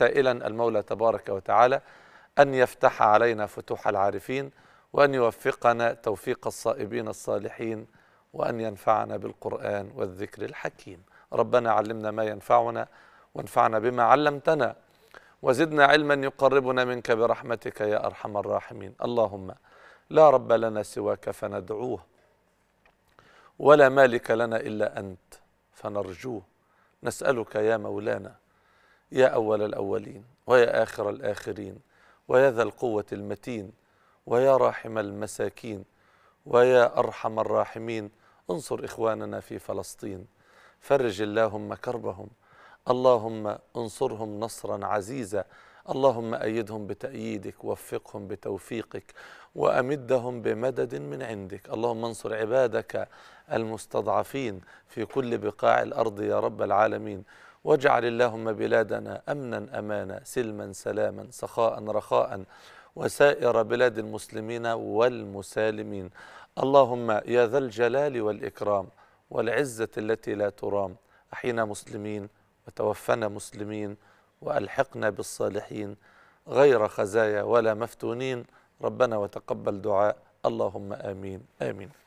سائلا المولى تبارك وتعالى أن يفتح علينا فتوح العارفين وأن يوفقنا توفيق الصائبين الصالحين وأن ينفعنا بالقرآن والذكر الحكيم ربنا علمنا ما ينفعنا وانفعنا بما علمتنا وزدنا علما يقربنا منك برحمتك يا أرحم الراحمين اللهم لا رب لنا سواك فندعوه ولا مالك لنا إلا أنت فنرجوه نسألك يا مولانا يا أول الأولين ويا آخر الآخرين ويا ذا القوة المتين ويا راحم المساكين ويا أرحم الراحمين انصر إخواننا في فلسطين فرج اللهم كربهم اللهم انصرهم نصرا عزيزا اللهم أيدهم بتأييدك وفقهم بتوفيقك وأمدهم بمدد من عندك اللهم انصر عبادك المستضعفين في كل بقاع الأرض يا رب العالمين واجعل اللهم بلادنا أمنا أمانا سلما سلاما سخاء رخاء وسائر بلاد المسلمين والمسالمين اللهم يا ذا الجلال والإكرام والعزة التي لا ترام أحينا مسلمين وتوفنا مسلمين وألحقنا بالصالحين غير خزايا ولا مفتونين ربنا وتقبل دعاء اللهم آمين آمين